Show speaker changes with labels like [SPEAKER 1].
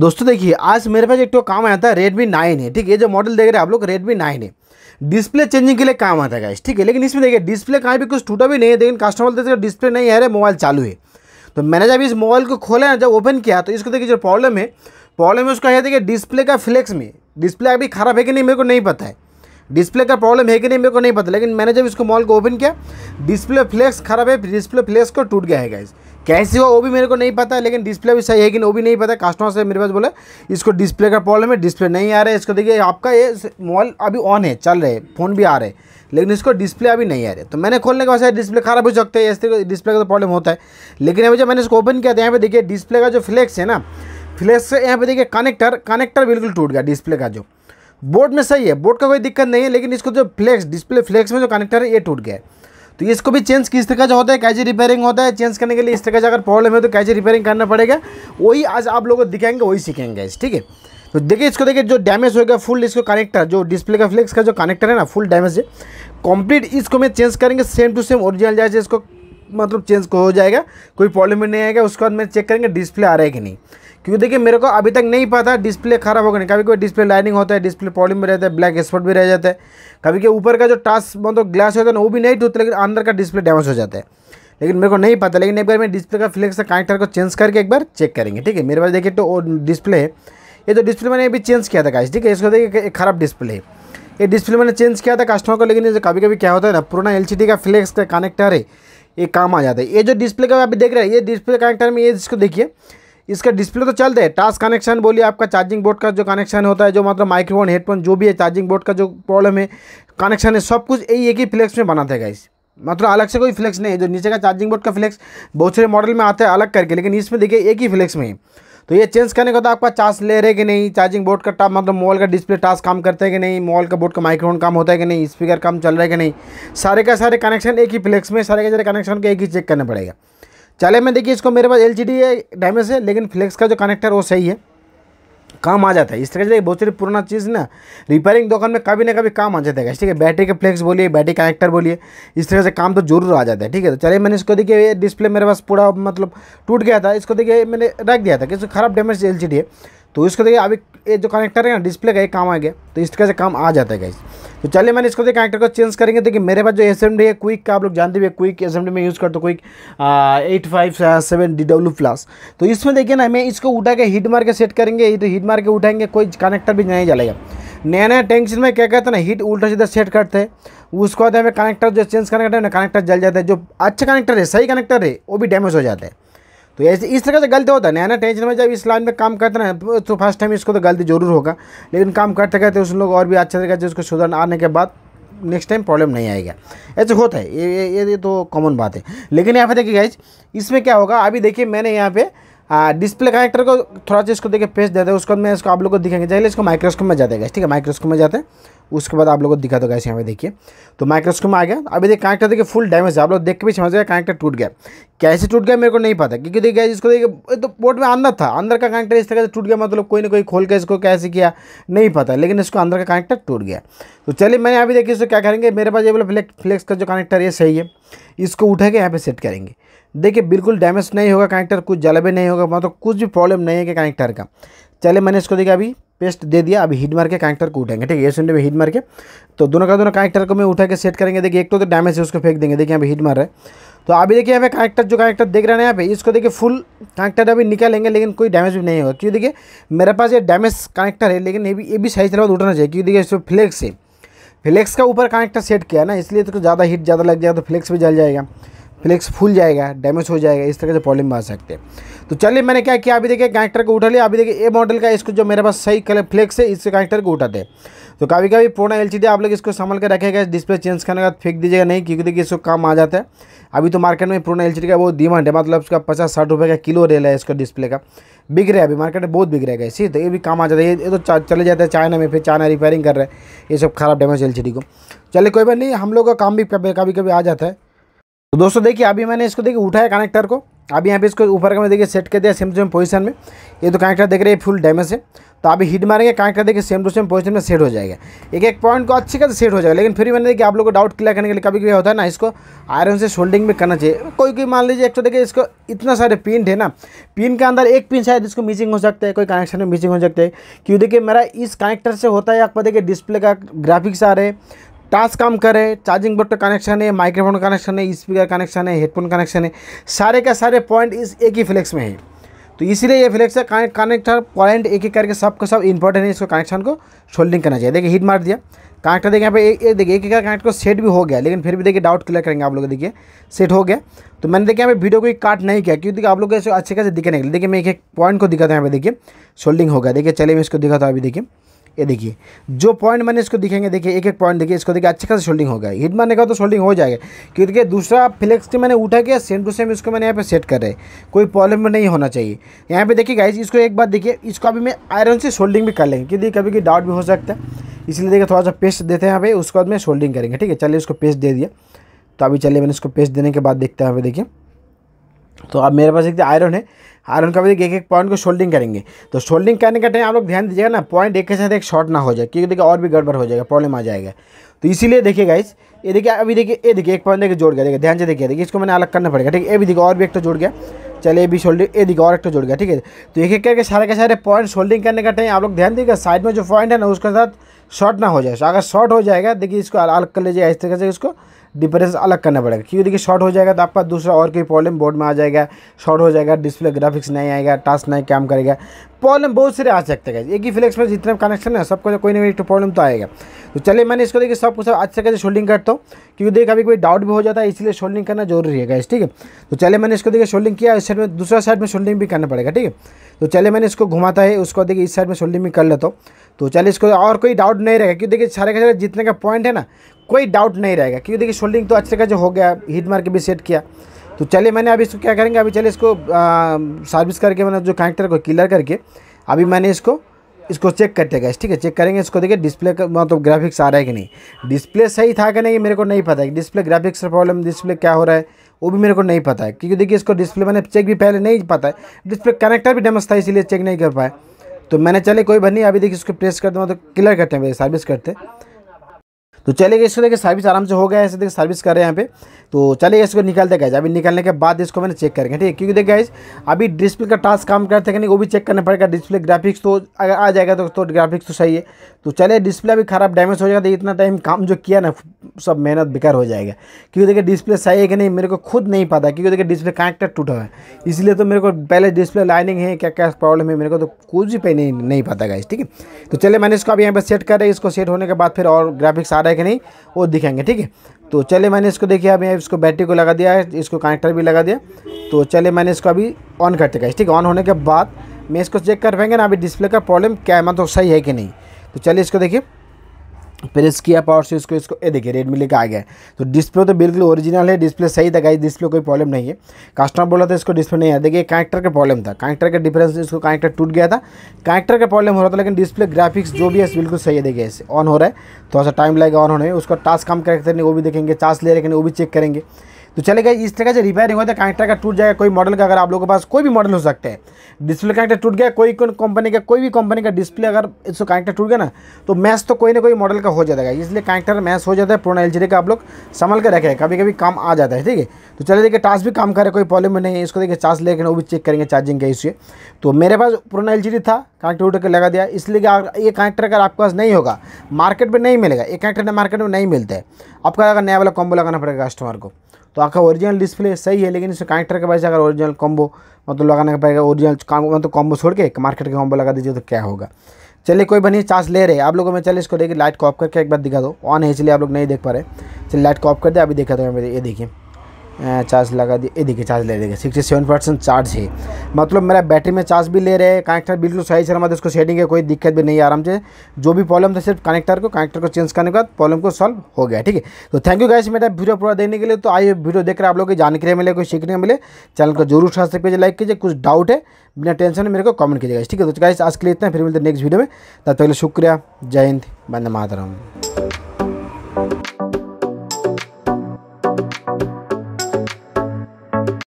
[SPEAKER 1] दोस्तों देखिए आज मेरे पास एक तो काम आया था रेडमी नाइन है ठीक है जो मॉडल देख रहे हैं आप लोग रेडमी नाइन है डिस्प्ले चेंजिंग के लिए काम आता है इस ठीक है लेकिन इसमें देखिए डिस्प्ले कहाँ भी कुछ टूटा भी नहीं है लेकिन कस्टमर देखते डिस्प्ले नहीं है मोबाइल चालू है तो मैंने जब इस मोबाइल को खोला जब ओपन किया तो इसको देखिए जो प्रॉब्लम है प्रॉब्लम है उसका यह देखिए डिस्प्ले का फ्लेक्स में डिस्प्ले अभी खराब है कि नहीं मेरे को नहीं पता है डिस्प्ले का प्रॉब्लम है कि नहीं मेरे को नहीं पता लेकिन मैंने जब इसको मॉल को ओपन किया डिस्प्ले फ्लेक्स खराब है डिस्प्ले फ्लेक्स को टूट गया है गाइज़ कैसे हुआ वो भी मेरे को नहीं पता लेकिन डिस्प्ले भी सही है लेकिन वो भी नहीं पता कस्टमर से मेरे पास बोले इसको डिस्प्ले का प्रॉब्लम है डिस्प्ले नहीं आ रहा है इसको देखिए आपका ये मोबाइल अभी ऑन है चल रहे फ़ोन भी आ रहे लेकिन इसको डिस्प्ले अभी नहीं आ रहे तो मैंने खोलने के बाद डिस्प्ले खराब हो सकते हैं इस तरह डिस्प्ले का तो प्रॉब्लम होता है लेकिन अभी जब मैंने इसको ओपन किया था तो यहाँ पर देखिए डिस्प्ले का जो फ्लेक्स है ना फ्लेक्स से यहाँ पे देखिए कनेक्टर कनेक्टर बिल्कुल टूट गया डिस्प्ले का जो बोर्ड में सही है बोर्ड का कोई दिक्कत नहीं है लेकिन इसको जो फ्लेक्स डिस्प्ले फ्लेक्स में जो कनेक्टर है ये टूट गया है तो इसको भी चेंज किस तरह का होता है कैसे रिपेयरिंग होता है चेंज करने के लिए इस तरह का अगर प्रॉब्लम है तो कैसे रिपेयरिंग करना पड़ेगा वही आज आप लोगों को दिखाएंगे वही सीखेंगे ठीक है तो देखिए इसको देखिए जो डैमेज हो गया फुल इसको कनेक्टर जो डिस्प्ले का फ्लेक्स का जो कनेक्टर है ना फुल डैमेज है कंप्लीट इसको मैं चेंज करेंगे सेम टू सेम ओरिजिनल जैसे इसको मतलब चेंज हो जाएगा कोई प्रॉब्लम नहीं आएगा उसके बाद मैं चेक करेंगे डिस्प्ले आ रहा है कि नहीं क्योंकि देखिए मेरे को अभी तक नहीं पता डिस्प्ले खराब होगा नहीं कभी कोई डिस्प्ले लाइनिंग होता है डिस्प्ले प्रॉब्लम भी रहता है ब्लैक स्पॉट भी रह जाता है कभी के ऊपर का जो टास्क मतलब ग्लास होता है ना वो भी नहीं टूटता लेकिन अंदर का डिस्प्ले डैमेज हो जाता है लेकिन मेरे को नहीं पता लेकिन एक बार मैं डिस्प्ले का फ्लेक्स का कनेक्टर को चेंज करके एक बार चेक करेंगे ठीक है मेरे पास देखिए तो डिस्प्ले ये जो डिस्प्ले मैंने अभी चेंज किया था गाइस ठीक है इसको देखिए ख़राब डिस्प्ले है ये डिस्प्ले मैंने चेंज किया था कस्टमर को लेकिन ये कभी कभी क्या होता है ना पुराना एल का फ्लेक्स का कनेक्टर है ये काम आ जाता है ये जो डिस्प्ले का अभी देख रहे हैं ये डिस्प्ले कनेक्टर में ये जिसको देखिए इसका डिस्प्ले तो चलते हैं टास्क कनेक्शन बोलिए आपका चार्जिंग बोर्ड का जो कनेक्शन होता है जो मतलब माइक्रोफोन हेडफोन जो भी है चार्जिंग बोर्ड का जो प्रॉब्लम है कनेक्शन है सब कुछ यही एक ही फ्लेक्स में बनाते हैं इस मतलब अलग से कोई फ्लेक्स नहीं है जो नीचे का चार्जिंग बोर्ड का फ्लेक्स बहुत सारे मॉडल में आता है अलग करके लेकिन इसमें देखिए एक ही फ्लेक्स में तो ये चेंज करने का तो आपका चार्ज ले रहे कि नहीं चार्जिंग बोर्ड का टाप मतलब मोबाइल का डिस्प्ले टास्क काम करता है कि नहीं मोबाइल का बोर्ड का माइक्रोफोन काम होता है कि नहीं स्पीकर काम चल रहा है कि नहीं सारे का सारे कनेक्शन एक ही फ्लेक्स में सारे के सारे कनेक्शन को एक ही चेक करना पड़ेगा चले में देखिए इसको मेरे पास एल है डी डैमेज है लेकिन फ्लेक्स का जो कनेक्टर वो सही है काम आ जाता है इस तरह से बहुत सारी पुराना चीज़ ना रिपेयरिंग दुकान में कभी ना कभी काम आ जाता है ठीक है बैटरी के फ्लेक्स बोलिए बैटरी कनेक्टर बोलिए इस तरह से काम तो जरूर आ जाता है ठीक है तो चलिए मैंने इसको देखिए ये डिस्प्ले मेरे पास पूरा मतलब टूट गया था इसको देखिए मैंने रख दिया था कि खराब डैमेज एल है तो इसको देखिए अभी ये जो कनेक्टर है ना डिस्प्ले का एक काम आ गया तो इस तरह से काम आ जाता है गाइज तो चलिए मैंने इसको देखिए कनेक्टर को चेंज करेंगे देखिए मेरे पास जो एस है क्विक का आप लोग जानते हुए क्विक एस में यूज़ करते quick eight five seven D W plus तो इसमें देखिए ना हमें इसको उठा के हीट मार के सेट करेंगे तो हीट मार के उठाएंगे कोई कनेक्टर भी नहीं जलेगा नया नया टेंशन में क्या कहते हैं ना हीट उल्टा सीधा सेट करते हैं उसके बाद हमें कनेक्टर जो चेंज करना है ना कनेक्टर जल जाता है जो अच्छा कनेक्टर है सही कनेक्टर है वो भी डैमेज हो जाता है तो ऐसे इस तरह से गलती होता है है ना टेंशन में जब इस लाइन में काम करते ना तो फर्स्ट टाइम इसको तो गलती जरूर होगा लेकिन काम करते करते उस लोग और भी अच्छे तरीके से उसको सुधर आने के बाद नेक्स्ट टाइम प्रॉब्लम नहीं आएगा ऐसे होता है ये ये, ये तो कॉमन बात है लेकिन यहाँ पे देखिए गाइज इसमें क्या होगा अभी देखिए मैंने यहाँ पे डिस्प्ले कनेक्टर को थोड़ा सा इसको देखिए पेस्ट देते हैं उसको मैं इसको आप लोग को दिखाएंगे चाहिए इसको माइक्रोस्कोप में जाते हैं ठीक है माइक्रोस्कोप में जाते हैं उसके बाद आप लोगों को दिखा दो गैस यहाँ पे देखिए तो माइक्रोस्कोप में आ गया अभी देखिए कनेक्टर देखिए फुल डैमेज है आप लोग देख के भी समझ गया कनेक्टर टूट गया कैसे टूट गया मेरे को नहीं पता क्योंकि देखिए इसको देखिए तो बोर्ड में अंदर था अंदर का कनेक्टर इस तरह से टूट गया मतलब कोई ना कोई खोल के इसको कैसे किया नहीं पता लेकिन इसको अंदर का कनेक्टर टूट गया तो चलिए मैंने अभी देखिए इसको क्या करेंगे मेरे पास ये बोले फ्लेक्स फ्लेक्स का जो कनेक्टर ये सही है इसको उठा के यहाँ पर सेट करेंगे देखिए बिल्कुल डैमेज नहीं होगा कनेक्टर कुछ जला भी नहीं होगा मतलब कुछ भी प्रॉब्लम नहीं है कि कनेक्टर का चले मैंने इसको देखा अभी पेस्ट दे दिया अभी हीट मार के कनेक्टर को उठाएंगे ठीक है सुनने में हीट मार के तो दोनों का दोनों कनेक्टर को मैं उठा के सेट करेंगे देखिए एक तो, डैमेज तो है उसको फेंक देंगे देखिए अभी हिट हीट मार रहे है तो अभी देखिए हमें कनेक्टर जो कनेक्टर देख रहे हैं यहाँ पे इसको देखिए फुल कनेक्टर अभी निकालेंगे लेकिन कोई डैमेज भी नहीं होगा क्योंकि देखिए मेरे पास ये डैमेज कनेक्टर है लेकिन ये भी ये भी सही तरह उठाना चाहिए क्योंकि देखिए इसमें फ्लेक्स है फ्लेक्स का ऊपर कनेक्टर सेट किया ना इसलिए तो ज़्यादा हीट ज़्यादा लग जाएगा तो फ्लेक्स भी जल जाएगा फ्लेक्स फूल जाएगा डैमेज हो जाएगा इस तरह से प्रॉब्लम आ सकते हैं तो चलिए मैंने क्या किया अभी देखिए कनेक्टर को उठा लिया अभी देखिए ए मॉडल का इसको जो मेरे पास सही कलर फ्लेक्स है इससे कनेक्टर को उठाते हैं तो कभी कभी पुराना एल आप लोग इसको संभल कर रखेगा डिस्प्ले चेंज करने का फेंक दीजिएगा नहीं क्योंकि देखिए इसको काम आ जाता है अभी तो मार्केट में पुराना एल का बहुत डिमांड है मतलब उसका पचास साठ रुपये का किलो रेल है इसका डिस्प्ले का बिक रहा है अभी मार्केट में बहुत बिक रहेगा इसी तो ये भी काम आ जाता है ये तो चले जाते हैं चाइना में फिर चाइना रिपेयरिंग कर रहे हैं ये सब खराब डैमेज एल को चलिए कोई बात नहीं हम लोग का काम भी कभी कभी आ जाता है तो दोस्तों देखिए अभी मैंने इसको देखिए उठाया कनेक्टर को अभी यहाँ पे इसको ऊपर का मैं देखिए सेट कर दिया सेम टू सेम पोजीशन में ये तो कनेक्टर देख रहे हैं फुल डैमेज है तो अभी हिट मारेंगे कनेक्टर देखिए सेम टू सेम पोजीशन में सेट हो जाएगा एक एक पॉइंट को अच्छी खास सेट हो जाएगा लेकिन फिर भी मैंने देखिए आप लोग को डाउट क्लियर करने के लिए कभी कभी होता है ना इसको आयरन से शोल्डिंग में करना चाहिए कोई कोई मान लीजिए एक तो देखिए इसको इतना सारे पिन है ना पिन के अंदर एक पिन शायद इसको मिसिंग हो सकता है कोई कनेक्शन में मिसिंग हो सकता है क्यों देखिए मेरा इस कनेक्टर से होता है आप देखिए डिस्प्ले का ग्राफिक्स आ रहे हैं टच काम करे चार्जिंग बोर्ड का कनेक्शन है माइक्रोफोन कनेक्शन है स्पीकर कनेक्शन है हेडफोन कनेक्शन है सारे का सारे पॉइंट इस एक ही फ्लेक्स में है तो इसीलिए ये फ्लेक्स का कनेक्टर पॉइंट एक एक करके का सब इंपॉर्टेंट है इसको कनेक्शन को शोल्डिंग करना चाहिए देखिए हीट मार दिया कनेक्टर देखिए यहाँ पे एक देखिए एक एक कनेक्ट को सेट भी हो गया लेकिन फिर भी देखिए डाउट क्लियर करेंगे आप लोग देखिए सेट हो गया तो मैंने देखिए यहाँ पे वीडियो को काट नहीं किया क्योंकि आप लोग ऐसे अच्छे खासे दिखे नहीं देखिए मैं एक एक पॉइंट को दिखाता हूँ यहाँ पे देखिए शोल्डिंग हो गया देखिए चले मैं इसको दिखाता हूँ अभी देखिए ये देखिए जो पॉइंट मैंने इसको दिखेंगे देखिए एक एक पॉइंट देखिए इसको देखिए अच्छे खास शोल्डिंग होगा हिट मारने का तो शोल्डिंग हो जाएगा क्योंकि दूसरा फ्लेक्स तो मैंने उठा के सेम टू सेम इसको मैंने यहाँ पे सेट कर रहे कोई प्रॉब्लम नहीं होना चाहिए यहाँ पे देखिए गाइज इसको एक बार देखिए इसको अभी मैं आयरन से शोल्डिंग भी कर लेंगे क्योंकि कभी कभी डाउट भी हो सकता है इसलिए देखिए थोड़ा सा पेस्ट देते हैं यहाँ पे उसके बाद में शोल्डिंग करेंगे ठीक है चलिए उसको पेस्ट दे दिया तो अभी चलिए मैंने इसको पेस्ट देने के बाद देखते हैं यहाँ पे देखिए तो अब मेरे पास एक आयरन तो है आयरन का एक एक पॉइंट को शोल्डिंग करेंगे तो शोल्डिंग करने का टाइम आप लोग ध्यान दीजिएगा ना पॉइंट एक के साथ एक शॉर्ट ना हो जाए क्योंकि देखिए और भी गड़बड़ हो जाएगा प्रॉब्लम आ जाएगा तो इसीलिए देखिए गाइस ये देखिए अभी देखिए ये देखिए एक पॉइंट देखिए जोड़ गया देखिए ध्यान से देखिए देखिए इसको मैंने अलग करना पड़ेगा ठीक है ये भी देखिए और भी एक तो जोड़ गया चले भी शोल्डिंग ये देखिए और एक तो जुड़ गया ठीक है तो एक एक करके सारे के सारे पॉइंट शोल्डिंग करने का टाइम आप लोग ध्यान दीजिएगा साइड में जो पॉइंट है ना उसके साथ शॉर्ट ना हो जाए अगर शॉर्ट हो जाएगा देखिए इसको अलग कर लीजिए इस तरीके से इसको डिफरेंस अलग करना पड़ेगा क्योंकि देखिए शॉर्ट हो जाएगा तो आपका दूसरा और कोई प्रॉब्लम बोर्ड में आ जाएगा शॉर्ट हो जाएगा डिस्प्ले ग्राफिक्स नहीं आएगा टास्क नहीं काम करेगा प्रॉब्लम बहुत सारे आ सकते हैं एक ही फ्लेक्स में जितना कनेक्शन है सबको कोई ना कोई एक प्रॉब्लम तो आएगा तो चलिए मैंने इसको देखिए सब कुछ अच्छे से शोल्डिंग करता हूँ क्योंकि देखिए अभी कोई डाउट भी हो जाता है इसलिए शोल्डिंग करना जरूरी है ठीक है तो चलिए मैंने इसको देखिए शोल्डिंग किया इस साइड में दूसरा साइड में शोल्डिंग भी करना पड़ेगा ठीक है तो चलिए मैंने इसको घुमाता है उसको देखिए इस साइड में शोल्डिंग भी कर लेता हूँ तो चलिए इसको और कोई डाउट नहीं रहेगा क्योंकि देखिए सारे का सारे जितने का पॉइंट है ना कोई डाउट नहीं रहेगा क्योंकि देखिए शोल्डिंग तो अच्छे का जो हो गया हीट मार के भी सेट किया तो चलिए मैंने अभी इसको क्या करेंगे अभी चलिए इसको सर्विस करके मैंने मतलब जो कनेक्टर को क्लियर करके अभी मैंने इसको इसको चेक करते गए ठीक है चेक करेंगे इसको देखिए डिस्प्ले का मतलब ग्राफिक्स आ रहा है कि नहीं डिस्प्ले सही था कि नहीं मेरे को नहीं पता है डिस्प्ले ग्राफिक्स का प्रॉब्लम डिस्प्ले क्या हो रहा है वो भी मेरे को नहीं पता है क्योंकि देखिए इसको डिस्प्ले मैंने चेक भी पहले नहीं पता है डिस्प्ले कनेक्टर भी डैमेज था इसीलिए चेक नहीं कर पाया तो मैंने चले कोई बनी नहीं अभी देखिए इसको प्रेस कर दूँ तो क्लियर करते हैं सर्विस करते हैं तो चलेगा इसको देखिए सर्विस आराम से हो गया ऐसे देखिए सर्विस कर रहे हैं यहाँ पे तो चलेगा इसको निकाल देगा अभी निकालने के बाद इसको मैंने चेक करेंगे ठीक है क्योंकि देखिए गाइज अभी डिस्प्ले का टास्क काम करते हैं वो भी चेक करना पड़ेगा डिस्प्ले ग्राफिक्स तो अगर आ जाएगा तो, तो ग्राफिक्स तो सही है तो चले डिस्प्ले अभी खराब डैमेज हो जाएगा तो इतना टाइम काम जो किया ना सब मेहनत बेकार हो जाएगा क्योंकि देखिए डिस्प्ले सही है कि नहीं मेरे को खुद नहीं पता क्योंकि देखिए डिस्प्ले कनेक्टर टूटा है इसलिए तो मेरे को पहले डिस्प्ले लाइनिंग है क्या क्या प्रॉब्लम है मेरे को तो कुछ भी नहीं नहीं पता गाइस ठीक है तो चलिए मैंने इसको अभी यहाँ पर सेट कर रहे इसको सेट होने के बाद फिर और ग्राफिक्स आ रहा है कि नहीं वो दिखाएंगे ठीक है तो चलिए मैंने इसको देखिए अभी इसको बैटरी को लगा दिया है इसको कनेक्टर भी लगा दिया तो चलिए मैंने इसको अभी ऑन कर दिया ठीक है ऑन होने के बाद मैं इसको चेक कर पाएंगे ना अभी डिस्प्ले का प्रॉब्लम क्या है मतलब सही है कि नहीं तो चलिए इसको देखिए प्रेस किया और से इसको इसको ये देखिए रेडमी लेकर आ गया तो डिस्प्ले तो बिल्कुल ओरिजिनल है डिस्प्ले सही था गाई डिस्प्ले कोई प्रॉब्लम नहीं है कस्टमर बोला था इसको डिस्प्ले नहीं आया देखिए कनेक्टर का प्रॉब्लम था कनेक्टर का डिफरेंस इसको कनेक्टर टूट गया था कनेक्टर का प्रॉब्लम हो रहा था लेकिन डिस्प्ले ग्राफिक्स जो भी है बिल्कुल सही है देखिए ऐसे ऑन हो रहा है थोड़ा सा टाइम लगेगा ऑन होने उसका टास्क काम करेक्टर नहीं वो भी देखेंगे चार्ज ले लेकिन वो भी चेक करेंगे तो चले गए इस तरह से रिपेयरिंग होता है कनेक्टर का टूट जाएगा कोई मॉडल का अगर आप लोगों के पास कोई भी मॉडल हो सकते हैं डिस्प्ले कनेक्टर टूट गया कोई कंपनी का कोई भी कंपनी का डिस्प्ले अगर इसको कनेक्टर टूट गया ना तो मैच तो कोई ना कोई मॉडल का हो जाएगा इसलिए कनेक्टर मैच हो जाता है पुराना एल का आप लोग संभल के रखें कभी कभी काम आ जाता है ठीक है तो चले देखिए टास्क भी काम करे कोई प्रॉब्लम नहीं है इसको देखिए चार्ज लेकर वो भी चेक करेंगे चार्जिंग का इसे तो मेरे पास पुराना एल था कनेक्टर उठ के लगा दिया इसलिए ये कनेक्टर अगर आपके पास नहीं होगा मार्केट में नहीं मिलेगा ये कनेक्टर मार्केट में नहीं मिलता है आपका अगर नया वाला कॉम्बो लगाना पड़ेगा कस्टमर को तो आपका ओरिजिनल डिस्प्ले सही है लेकिन इसमें कनेक्टर के वजह से अगर ओरिजिनल कॉम्बो मतलब लगाने का पड़ेगा ओरिजिनल मतलब कॉम्बो छोड़ के मार्केट के कॉम्बो लगा दीजिए तो क्या होगा चलिए कोई बनी चार्ज ले रहे आप लोगों में चलिए इसको देखिए लाइट को ऑफ करके एक बार दिखा दो ऑन है इसलिए आप लोग नहीं देख पा रहे चलिए लाइट को ऑफ कर दे अभी देखा तो ये देखिए चार्ज लगा दिया ये देखिए चार्ज ले लेगा सिक्सटी सेवन परसेंट चार्ज है मतलब मेरा बैटरी में चार्ज भी ले रहे हैं कनेक्टर बिल्कुल सही से मतलब उसको सेटिंग है कोई दिक्कत भी नहीं आराम से जो भी प्रॉब्लम था सिर्फ कनेक्टर को कनेक्टर को चेंज करने के बाद प्रॉब्लम को सॉल्व हो गया ठीक है तो थैंक यू गाइस मेरा वीडियो पूरा देखने के लिए तो आइए वीडियो देख रहे आप लोग को जानकारी मिले कोई सीखने को मिले चैनल को जरूर सब्सक्राइब सकते लाइक कीजिए कुछ डाउट है बिना टेंशन है मेरे को कमेंट कीजिएगा ठीक है तो गाइस आज के लिए इतना फिर मिलते हैं नेक्स्ट वीडियो में तब तक शुक्रिया जय हिंद बंद मातरम